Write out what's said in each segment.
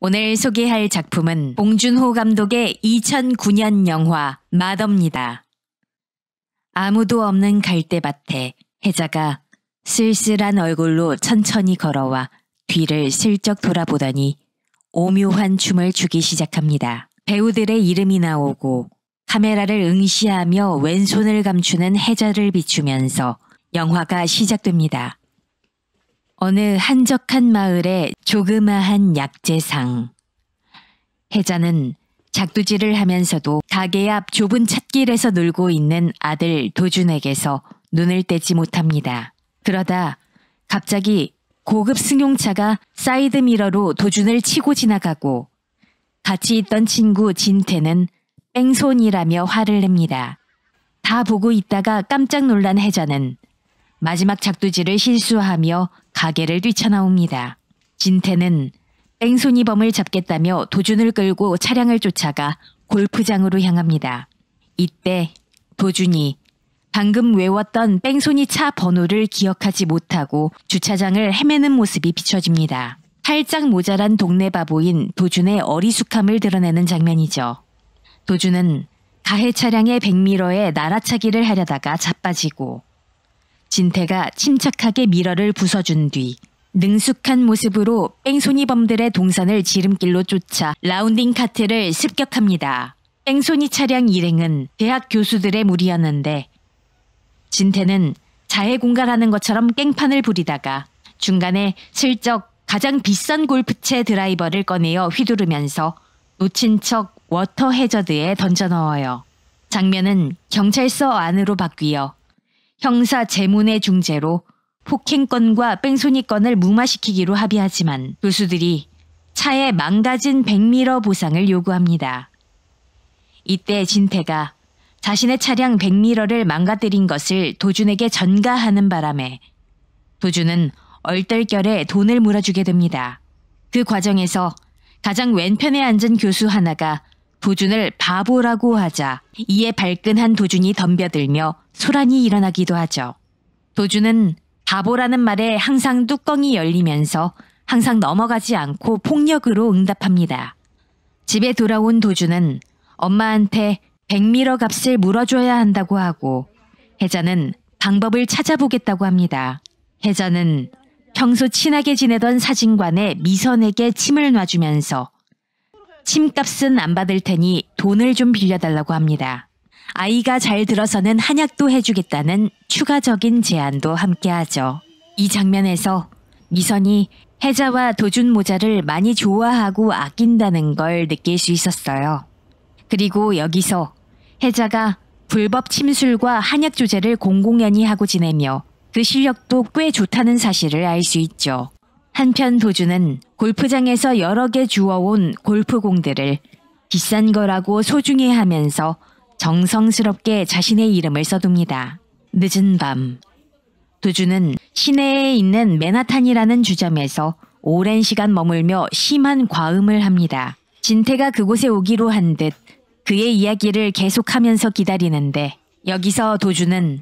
오늘 소개할 작품은 봉준호 감독의 2009년 영화 마더입니다. 아무도 없는 갈대밭에 혜자가 쓸쓸한 얼굴로 천천히 걸어와 뒤를 슬쩍 돌아보더니 오묘한 춤을 추기 시작합니다. 배우들의 이름이 나오고 카메라를 응시하며 왼손을 감추는 해자를 비추면서 영화가 시작됩니다. 어느 한적한 마을의 조그마한 약재상. 혜자는 작두질을 하면서도 가게 앞 좁은 찻길에서 놀고 있는 아들 도준에게서 눈을 떼지 못합니다. 그러다 갑자기 고급 승용차가 사이드 미러로 도준을 치고 지나가고 같이 있던 친구 진태는 뺑손이라며 화를 냅니다. 다 보고 있다가 깜짝 놀란 혜자는 마지막 작두지를 실수하며 가게를 뛰쳐나옵니다. 진태는 뺑소니범을 잡겠다며 도준을 끌고 차량을 쫓아가 골프장으로 향합니다. 이때 도준이 방금 외웠던 뺑소니 차 번호를 기억하지 못하고 주차장을 헤매는 모습이 비춰집니다. 살짝 모자란 동네 바보인 도준의 어리숙함을 드러내는 장면이죠. 도준은 가해 차량의 백미러에 날아차기를 하려다가 자빠지고 진태가 침착하게 미러를 부숴준 뒤 능숙한 모습으로 뺑소니범들의 동선을 지름길로 쫓아 라운딩 카트를 습격합니다. 뺑소니 차량 일행은 대학 교수들의 무리였는데 진태는 자해 공갈하는 것처럼 깽판을 부리다가 중간에 슬쩍 가장 비싼 골프채 드라이버를 꺼내어 휘두르면서 놓친 척 워터 해저드에 던져 넣어요. 장면은 경찰서 안으로 바뀌어 형사 재문의 중재로 폭행건과 뺑소니건을 무마시키기로 합의하지만 교수들이 차에 망가진 백미러 보상을 요구합니다. 이때 진태가 자신의 차량 백미러를 망가뜨린 것을 도준에게 전가하는 바람에 도준은 얼떨결에 돈을 물어주게 됩니다. 그 과정에서 가장 왼편에 앉은 교수 하나가 도준을 바보라고 하자 이에 발끈한 도준이 덤벼들며 소란이 일어나기도 하죠. 도준은 바보라는 말에 항상 뚜껑이 열리면서 항상 넘어가지 않고 폭력으로 응답합니다. 집에 돌아온 도준은 엄마한테 백미러 값을 물어줘야 한다고 하고 혜자는 방법을 찾아보겠다고 합니다. 혜자는 평소 친하게 지내던 사진관에 미선에게 침을 놔주면서 침값은 안 받을 테니 돈을 좀 빌려달라고 합니다. 아이가 잘 들어서는 한약도 해주겠다는 추가적인 제안도 함께하죠. 이 장면에서 미선이 혜자와 도준 모자를 많이 좋아하고 아낀다는 걸 느낄 수 있었어요. 그리고 여기서 혜자가 불법 침술과 한약 조제를 공공연히 하고 지내며 그 실력도 꽤 좋다는 사실을 알 수 있죠. 한편 도주는 골프장에서 여러 개 주워온 골프공들을 비싼 거라고 소중히 하면서 정성스럽게 자신의 이름을 써둡니다. 늦은 밤. 도주는 시내에 있는 맨하탄이라는 주점에서 오랜 시간 머물며 심한 과음을 합니다. 진태가 그곳에 오기로 한 듯 그의 이야기를 계속하면서 기다리는데 여기서 도주는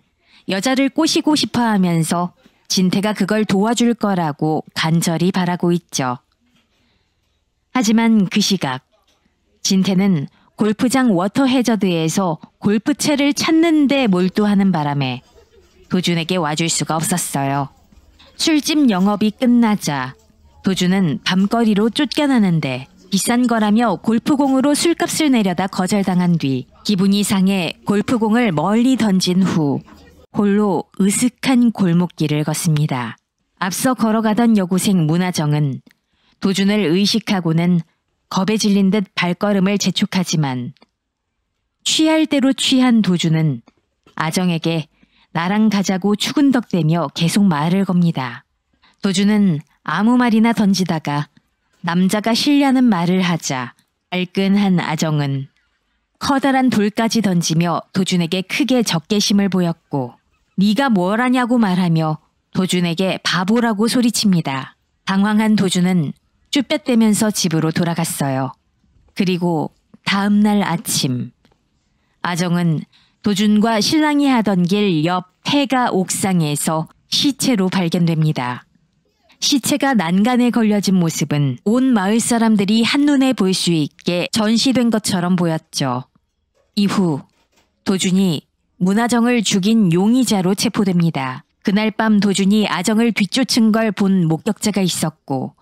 여자를 꼬시고 싶어 하면서 진태가 그걸 도와줄 거라고 간절히 바라고 있죠. 하지만 그 시각, 진태는 골프장 워터 해저드에서 골프채를 찾는데 몰두하는 바람에 도준에게 와줄 수가 없었어요. 술집 영업이 끝나자 도준은 밤거리로 쫓겨나는데 비싼 거라며 골프공으로 술값을 내려다 거절당한 뒤 기분이 상해 골프공을 멀리 던진 후 홀로 으슥한 골목길을 걷습니다. 앞서 걸어가던 여고생 문화정은 도준을 의식하고는 겁에 질린 듯 발걸음을 재촉하지만 취할 대로 취한 도준은 아정에게 나랑 가자고 추근덕대며 계속 말을 겁니다. 도준은 아무 말이나 던지다가 남자가 실려는 말을 하자 알끈한 아정은 커다란 돌까지 던지며 도준에게 크게 적개심을 보였고 네가 뭘 하냐고 말하며 도준에게 바보라고 소리칩니다. 당황한 도준은 쭈뼛대면서 집으로 돌아갔어요. 그리고 다음 날 아침 아정은 도준과 신랑이 하던 길 옆 폐가 옥상에서 시체로 발견됩니다. 시체가 난간에 걸려진 모습은 온 마을 사람들이 한눈에 볼 수 있게 전시된 것처럼 보였죠. 이후 도준이 문화정을 죽인 용의자로 체포됩니다. 그날 밤 도준이 아정을 뒤쫓은 걸 본 목격자가 있었고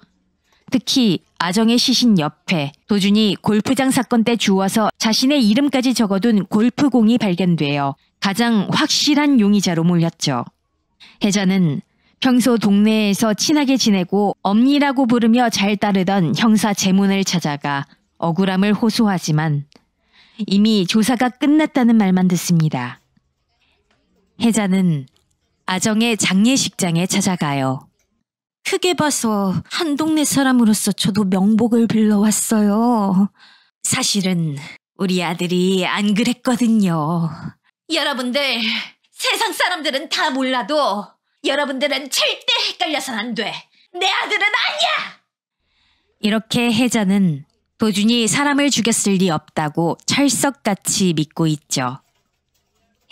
특히 아정의 시신 옆에 도준이 골프장 사건 때 주워서 자신의 이름까지 적어둔 골프공이 발견되어 가장 확실한 용의자로 몰렸죠. 해자는 평소 동네에서 친하게 지내고 엄니라고 부르며 잘 따르던 형사 재문을 찾아가 억울함을 호소하지만 이미 조사가 끝났다는 말만 듣습니다. 혜자는 아정의 장례식장에 찾아가요. 크게 봐서 한 동네 사람으로서 저도 명복을 빌러왔어요. 사실은 우리 아들이 안 그랬거든요. 여러분들, 세상 사람들은 다 몰라도 여러분들은 절대 헷갈려선 안 돼. 내 아들은 아니야! 이렇게 혜자는 도준이 사람을 죽였을 리 없다고 철석같이 믿고 있죠.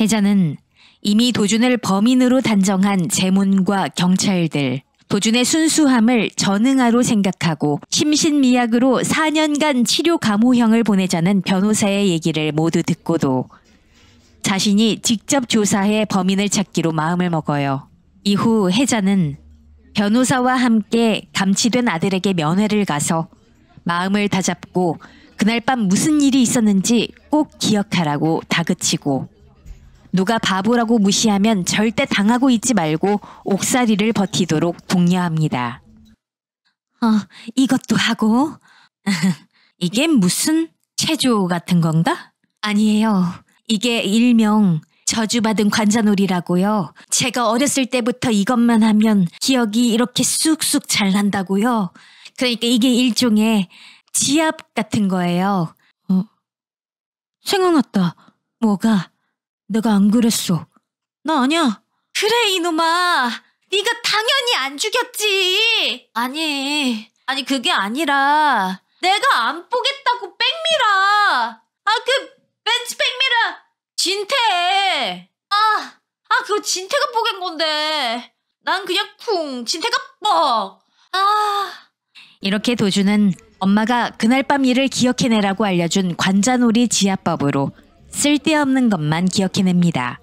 혜자는 이미 도준을 범인으로 단정한 재문과 경찰들, 도준의 순수함을 전응하로 생각하고 심신미약으로 4년간 치료 감호형을 보내자는 변호사의 얘기를 모두 듣고도 자신이 직접 조사해 범인을 찾기로 마음을 먹어요. 이후 해자는 변호사와 함께 감치된 아들에게 면회를 가서 마음을 다잡고 그날 밤 무슨 일이 있었는지 꼭 기억하라고 다그치고 누가 바보라고 무시하면 절대 당하고 있지 말고 옥살이를 버티도록 독려합니다. 어, 이것도 하고. 이게 무슨 체조 같은 건가? 아니에요. 이게 일명 저주받은 관자놀이라고요. 제가 어렸을 때부터 이것만 하면 기억이 이렇게 쑥쑥 잘 난다고요. 그러니까 이게 일종의 지압 같은 거예요. 어, 생각났다. 뭐가? 내가 안 그랬어. 나 아니야. 그래 이놈아. 네가 당연히 안 죽였지. 아니. 아니 그게 아니라 내가 안 보겠다고 백미라. 아 그 벤츠 백미라 진태. 아. 아 그거 진태가 보겠 건데. 난 그냥 쿵 진태가 뻑. 아. 이렇게 도주는 엄마가 그날 밤 일을 기억해내라고 알려준 관자놀이 지압법으로 쓸데없는 것만 기억해냅니다.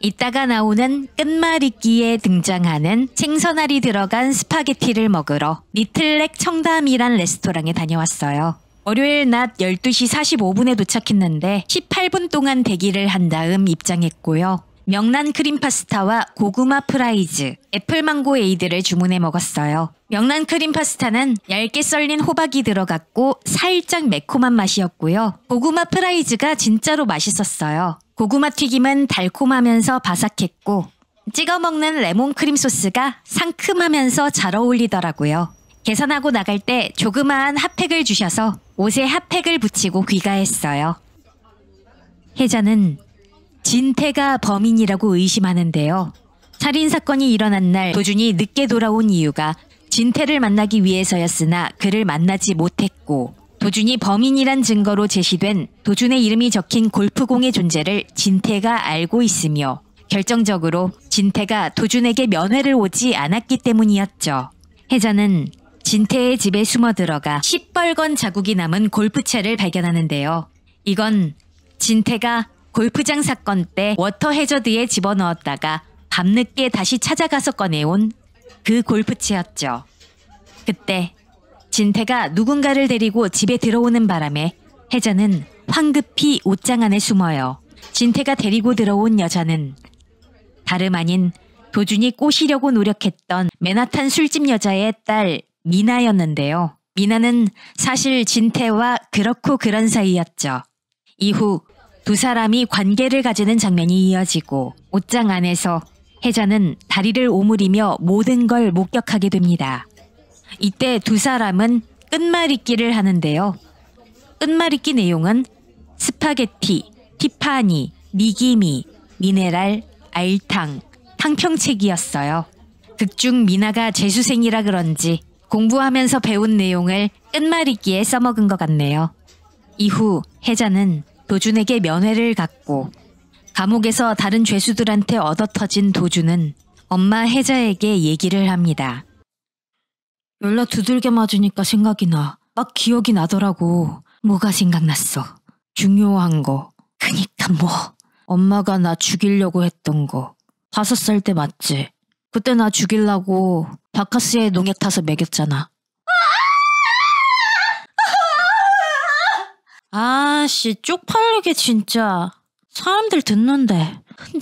이따가 나오는 끝말잇기에 등장하는 생선알이 들어간 스파게티를 먹으러 리틀렉 청담이란 레스토랑에 다녀왔어요. 월요일 낮 12시 45분에 도착했는데 18분 동안 대기를 한 다음 입장했고요. 명란 크림 파스타와 고구마 프라이즈, 애플망고 에이드를 주문해 먹었어요. 명란 크림 파스타는 얇게 썰린 호박이 들어갔고 살짝 매콤한 맛이었고요. 고구마 프라이즈가 진짜로 맛있었어요. 고구마 튀김은 달콤하면서 바삭했고 찍어 먹는 레몬 크림 소스가 상큼하면서 잘 어울리더라고요. 계산하고 나갈 때 조그마한 핫팩을 주셔서 옷에 핫팩을 붙이고 귀가했어요. 혜자는 진태가 범인이라고 의심하는데요. 살인 사건이 일어난 날 도준이 늦게 돌아온 이유가 진태를 만나기 위해서였으나 그를 만나지 못했고 도준이 범인이란 증거로 제시된 도준의 이름이 적힌 골프공의 존재를 진태가 알고 있으며 결정적으로 진태가 도준에게 면회를 오지 않았기 때문이었죠. 해자는 진태의 집에 숨어 들어가 시뻘건 자국이 남은 골프채를 발견하는데요. 이건 진태가 골프장 사건 때 워터 해저드에 집어넣었다가 밤늦게 다시 찾아가서 꺼내온 그 골프채였죠. 그때 진태가 누군가를 데리고 집에 들어오는 바람에 혜자는 황급히 옷장 안에 숨어요. 진태가 데리고 들어온 여자는 다름 아닌 도준이 꼬시려고 노력했던 맨하탄 술집 여자의 딸 미나였는데요. 미나는 사실 진태와 그렇고 그런 사이였죠. 이후 두 사람이 관계를 가지는 장면이 이어지고 옷장 안에서 혜자는 다리를 오므리며 모든 걸 목격하게 됩니다. 이때 두 사람은 끝말잇기를 하는데요. 끝말잇기 내용은 스파게티, 티파니, 미기미, 미네랄, 알탕, 탕평책이었어요. 극중 미나가 재수생이라 그런지 공부하면서 배운 내용을 끝말잇기에 써먹은 것 같네요. 이후 혜자는 도준에게 면회를 갔고 감옥에서 다른 죄수들한테 얻어터진 도준은 엄마 혜자에게 얘기를 합니다. 열라 두들겨 맞으니까 생각이 나. 막 기억이 나더라고. 뭐가 생각났어. 중요한 거. 그니까 뭐. 엄마가 나 죽이려고 했던 거. 다섯 살 때 맞지? 그때 나 죽이려고 바카스의 농약 타서 먹였잖아. 아씨 쪽팔리게 진짜 사람들 듣는데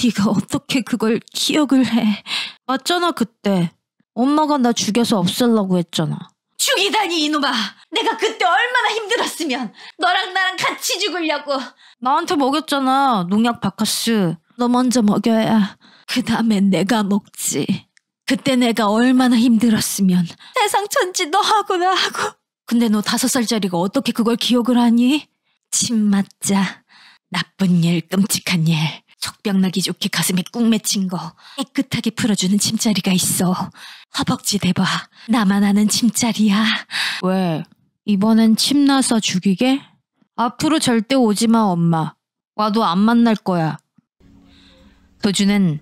네가 어떻게 그걸 기억을 해 맞잖아 그때 엄마가 나 죽여서 없애려고 했잖아 죽이다니 이놈아 내가 그때 얼마나 힘들었으면 너랑 나랑 같이 죽으려고 나한테 먹였잖아 농약 바카스 너 먼저 먹여야 그다음엔 내가 먹지 그때 내가 얼마나 힘들었으면 세상 천지 너하고 나하고 근데 너 다섯 살짜리가 어떻게 그걸 기억을 하니? 침 맞자. 나쁜 일, 끔찍한 일. 속병나기 좋게 가슴에 꾹 맺힌 거 깨끗하게 풀어주는 침자리가 있어. 허벅지 대봐. 나만 아는 침자리야. 왜? 이번엔 침 나서 죽이게? 앞으로 절대 오지 마, 엄마. 와도 안 만날 거야. 도준은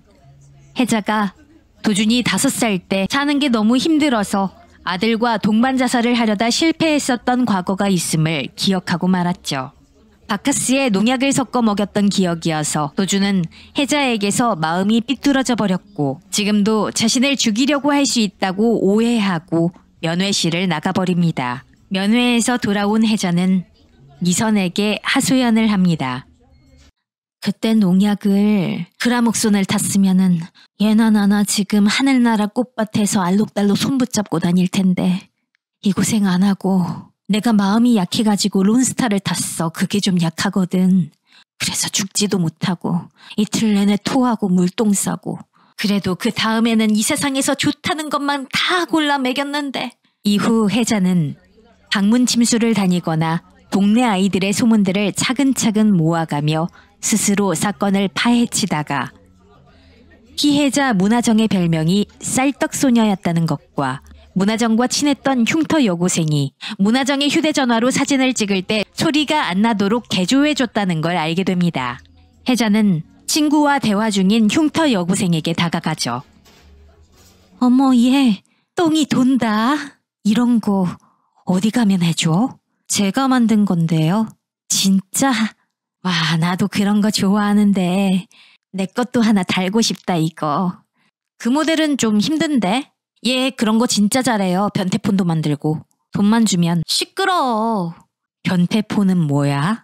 혜자가 도준이 다섯 살 때 사는 게 너무 힘들어서 아들과 동반 자살을 하려다 실패했었던 과거가 있음을 기억하고 말았죠. 바카스에 농약을 섞어 먹였던 기억이어서 도주는 해자에게서 마음이 삐뚤어져 버렸고 지금도 자신을 죽이려고 할 수 있다고 오해하고 면회실을 나가버립니다. 면회에서 돌아온 해자는 미선에게 하소연을 합니다. 그때 농약을 그라목손을 탔으면은 예나 나나 지금 하늘나라 꽃밭에서 알록달록 손붙잡고 다닐 텐데 이 고생 안 하고 내가 마음이 약해가지고 론스타를 탔어. 그게 좀 약하거든. 그래서 죽지도 못하고 이틀 내내 토하고 물똥 싸고 그래도 그 다음에는 이 세상에서 좋다는 것만 다 골라 먹였는데 이후 혜자는 방문 침수를 다니거나 동네 아이들의 소문들을 차근차근 모아가며 스스로 사건을 파헤치다가 피해자 문화정의 별명이 쌀떡소녀였다는 것과 문화정과 친했던 흉터 여고생이 문화정의 휴대전화로 사진을 찍을 때 소리가 안 나도록 개조해줬다는 걸 알게 됩니다. 혜자는 친구와 대화 중인 흉터 여고생에게 다가가죠. 어머 얘 똥이 돈다. 이런 거 어디 가면 해줘? 제가 만든 건데요. 진짜? 와 나도 그런 거 좋아하는데 내 것도 하나 달고 싶다 이거. 그 모델은 좀 힘든데? 얘 예, 그런 거 진짜 잘해요. 변태폰도 만들고. 돈만 주면 시끄러워. 변태폰은 뭐야?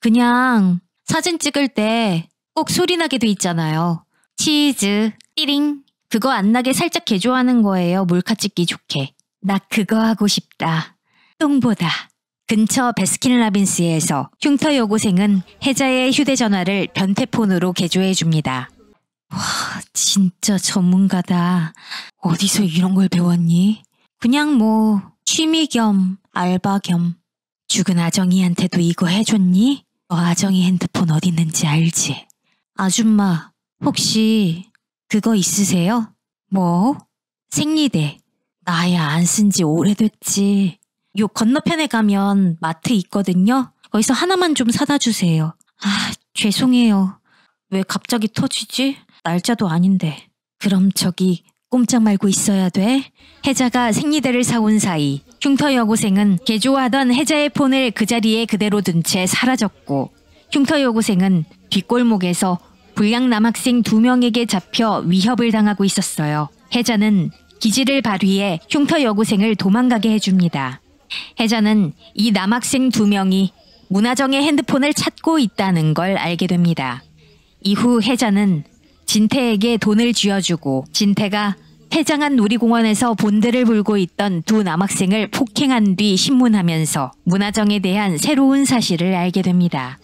그냥 사진 찍을 때 꼭 소리 나게 도 있잖아요. 치즈, 띠링. 그거 안 나게 살짝 개조하는 거예요. 몰카 찍기 좋게. 나 그거 하고 싶다. 똥보다. 근처 베스킨라빈스에서 흉터 여고생은 해자의 휴대전화를 변태폰으로 개조해줍니다. 와, 진짜 전문가다. 어디서 이런 걸 배웠니? 그냥 뭐 취미 겸 알바 겸 죽은 아정이한테도 이거 해줬니? 너 아정이 핸드폰 어디 있는지 알지? 아줌마, 혹시 그거 있으세요? 뭐? 생리대. 나야 안 쓴지 오래됐지. 요 건너편에 가면 마트 있거든요. 거기서 하나만 좀 사다 주세요. 아, 죄송해요. 왜 갑자기 터지지? 날짜도 아닌데. 그럼 저기 꼼짝 말고 있어야 돼. 혜자가 생리대를 사온 사이 흉터 여고생은 개조하던 혜자의 폰을 그 자리에 그대로 둔 채 사라졌고 흉터 여고생은 뒷골목에서 불량 남학생 두 명에게 잡혀 위협을 당하고 있었어요. 혜자는 기지를 발휘해 흉터 여고생을 도망가게 해줍니다. 혜자는 이 남학생 두 명이 문화정의 핸드폰을 찾고 있다는 걸 알게 됩니다. 이후 혜자는 진태에게 돈을 쥐어주고 진태가 해장한 놀이공원에서 본드를 불고 있던 두 남학생을 폭행한 뒤 신문하면서 문화정에 대한 새로운 사실을 알게 됩니다.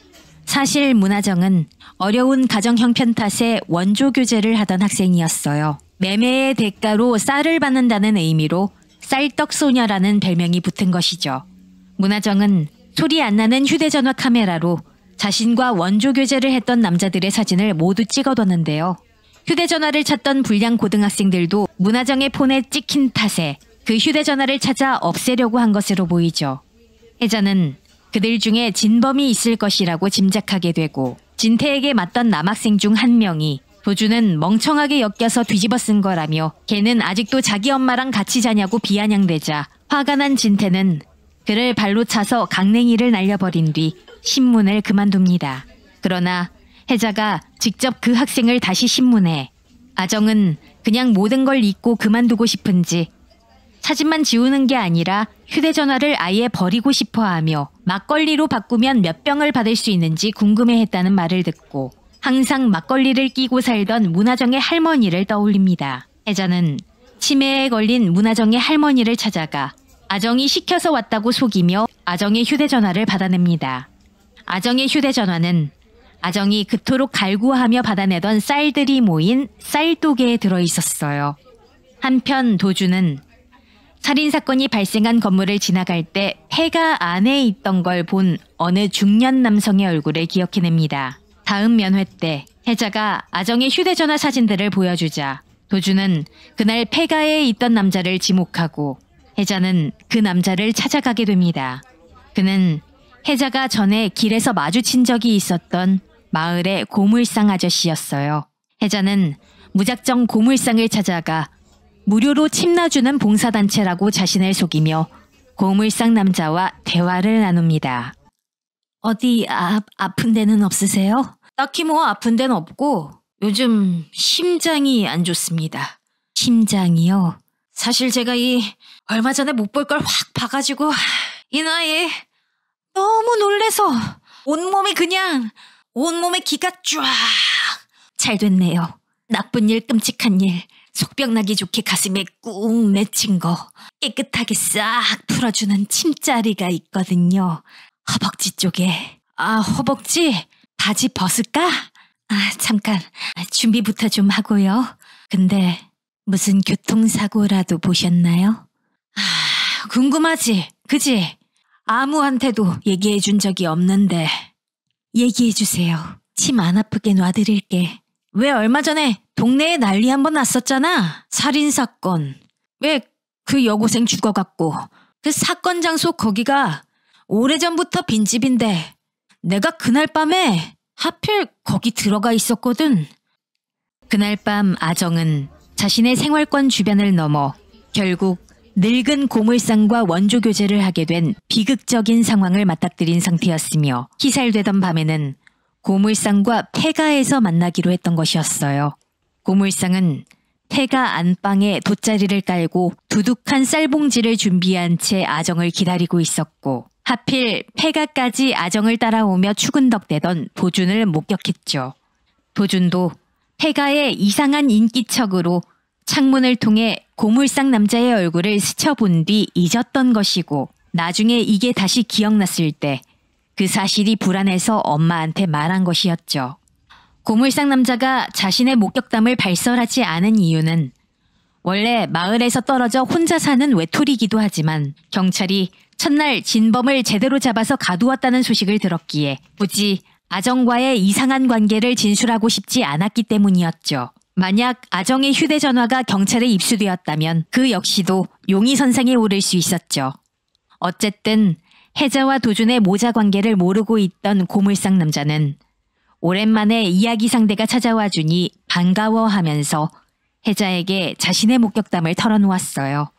사실 문화정은 어려운 가정 형편 탓에 원조 교제를 하던 학생이었어요. 매매의 대가로 쌀을 받는다는 의미로 쌀떡소녀라는 별명이 붙은 것이죠. 문화정은 소리 안 나는 휴대전화 카메라로 자신과 원조 교제를 했던 남자들의 사진을 모두 찍어뒀는데요. 휴대전화를 찾던 불량 고등학생들도 문화정의 폰에 찍힌 탓에 그 휴대전화를 찾아 없애려고 한 것으로 보이죠. 해자는 그들 중에 진범이 있을 것이라고 짐작하게 되고 진태에게 맞던 남학생 중 한 명이 도주는 멍청하게 엮여서 뒤집어 쓴 거라며 걔는 아직도 자기 엄마랑 같이 자냐고 비아냥대자 화가 난 진태는 그를 발로 차서 강냉이를 날려버린 뒤 신문을 그만둡니다. 그러나 해자가 직접 그 학생을 다시 신문해 아정은 그냥 모든 걸 잊고 그만두고 싶은지 사진만 지우는 게 아니라 휴대전화를 아예 버리고 싶어 하며 막걸리로 바꾸면 몇 병을 받을 수 있는지 궁금해 했다는 말을 듣고 항상 막걸리를 끼고 살던 문화정의 할머니를 떠올립니다. 해자는 치매에 걸린 문화정의 할머니를 찾아가 아정이 시켜서 왔다고 속이며 아정의 휴대전화를 받아냅니다. 아정의 휴대전화는 아정이 그토록 갈구하며 받아내던 쌀들이 모인 쌀독계에 들어 있었어요. 한편 도주는 살인 사건이 발생한 건물을 지나갈 때 폐가 안에 있던 걸 본 어느 중년 남성의 얼굴을 기억해냅니다. 다음 면회 때혜자가 아정의 휴대전화 사진들을 보여주자 도주는 그날 폐가에 있던 남자를 지목하고 혜자는그 남자를 찾아가게 됩니다. 그는 혜자가 전에 길에서 마주친 적이 있었던 마을의 고물상 아저씨였어요. 혜자는 무작정 고물상을 찾아가 무료로 침나주는 봉사단체라고 자신을 속이며 고물상 남자와 대화를 나눕니다. 어디 아, 아픈 데는 없으세요? 딱히 뭐 아픈 데는 없고 요즘 심장이 안 좋습니다. 심장이요? 사실 제가 이 얼마 전에 못 볼 걸 확 봐가지고 이 나이에 너무 놀래서 온몸이 그냥 온몸에 기가 쫙. 잘 됐네요. 나쁜 일, 끔찍한 일, 속병나기 좋게 가슴에 꾹 맺힌 거 깨끗하게 싹 풀어주는 침자리가 있거든요. 허벅지 쪽에. 아, 허벅지? 바지 벗을까? 아, 잠깐. 아, 준비부터 좀 하고요. 근데 무슨 교통사고라도 보셨나요? 아, 궁금하지? 그지? 아무한테도 얘기해 준 적이 없는데. 얘기해 주세요. 침 안 아프게 놔드릴게. 왜 얼마 전에 동네에 난리 한번 났었잖아. 살인사건. 왜 그 여고생 죽어갔고. 그 사건 장소 거기가 오래전부터 빈집인데 내가 그날 밤에 하필 거기 들어가 있었거든. 그날 밤 아정은 자신의 생활권 주변을 넘어 결국 늙은 고물상과 원조 교제를 하게 된 비극적인 상황을 맞닥뜨린 상태였으며 희살되던 밤에는 고물상과 폐가에서 만나기로 했던 것이었어요. 고물상은 폐가 안방에 돗자리를 깔고 두둑한 쌀봉지를 준비한 채 아정을 기다리고 있었고 하필 폐가까지 아정을 따라오며 추근덕대던 도준을 목격했죠. 도준도 폐가의 이상한 인기척으로 창문을 통해 고물상 남자의 얼굴을 스쳐본 뒤 잊었던 것이고 나중에 이게 다시 기억났을 때 그 사실이 불안해서 엄마한테 말한 것이었죠. 고물상 남자가 자신의 목격담을 발설하지 않은 이유는 원래 마을에서 떨어져 혼자 사는 외톨이기도 하지만 경찰이 첫날 진범을 제대로 잡아서 가두었다는 소식을 들었기에 굳이 아정과의 이상한 관계를 진술하고 싶지 않았기 때문이었죠. 만약 아정의 휴대전화가 경찰에 입수되었다면 그 역시도 용의 선상에 오를 수 있었죠. 어쨌든 해자와 도준의 모자 관계를 모르고 있던 고물상 남자는 오랜만에 이야기 상대가 찾아와 주니 반가워하면서 해자에게 자신의 목격담을 털어놓았어요.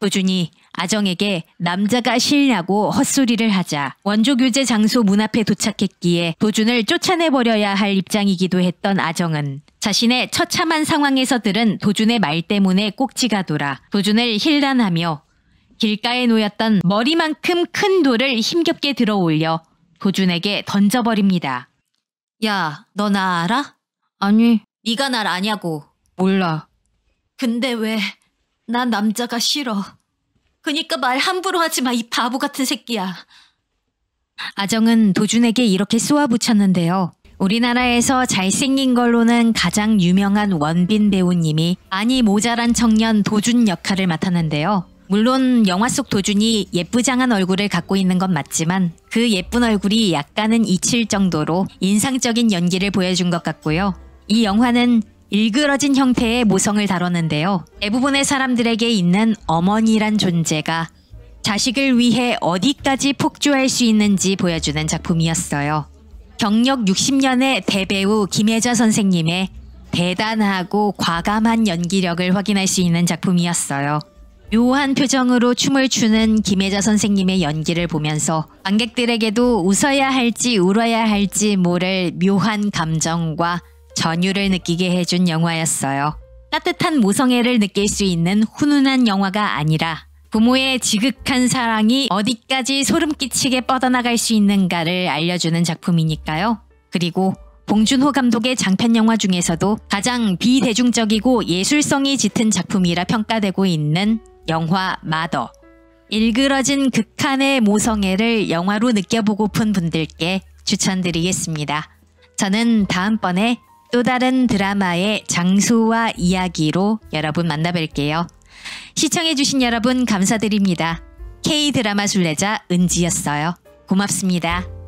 도준이 아정에게 남자가 싫냐고 헛소리를 하자 원조 교제 장소 문 앞에 도착했기에 도준을 쫓아내버려야 할 입장이기도 했던 아정은 자신의 처참한 상황에서 들은 도준의 말 때문에 꼭지가 돌아 도준을 힐난하며 길가에 놓였던 머리만큼 큰 돌을 힘겹게 들어 올려 도준에게 던져버립니다. 야, 너 나 알아? 아니. 네가 날 아냐고. 몰라. 근데 왜? 난 남자가 싫어. 그니까 말 함부로 하지 마, 이 바보 같은 새끼야. 아정은 도준에게 이렇게 쏘아붙였는데요. 우리나라에서 잘생긴 걸로는 가장 유명한 원빈 배우님이 많이 모자란 청년 도준 역할을 맡았는데요. 물론 영화 속 도준이 예쁘장한 얼굴을 갖고 있는 건 맞지만 그 예쁜 얼굴이 약간은 잊힐 정도로 인상적인 연기를 보여준 것 같고요. 이 영화는 일그러진 형태의 모성을 다뤘는데요. 대부분의 사람들에게 있는 어머니란 존재가 자식을 위해 어디까지 폭주할 수 있는지 보여주는 작품이었어요. 경력 60년의 대배우 김혜자 선생님의 대단하고 과감한 연기력을 확인할 수 있는 작품이었어요. 묘한 표정으로 춤을 추는 김혜자 선생님의 연기를 보면서 관객들에게도 웃어야 할지 울어야 할지 모를 묘한 감정과 전율을 느끼게 해준 영화였어요. 따뜻한 모성애를 느낄 수 있는 훈훈한 영화가 아니라 부모의 지극한 사랑이 어디까지 소름 끼치게 뻗어나갈 수 있는가를 알려주는 작품이니까요. 그리고 봉준호 감독의 장편 영화 중에서도 가장 비대중적이고 예술성이 짙은 작품이라 평가되고 있는 영화 마더. 일그러진 극한의 모성애를 영화로 느껴보고픈 분들께 추천드리겠습니다. 저는 다음번에 또 다른 드라마의 장소와 이야기로 여러분 만나뵐게요. 시청해주신 여러분 감사드립니다. K 드라마 순례자 은지였어요. 고맙습니다.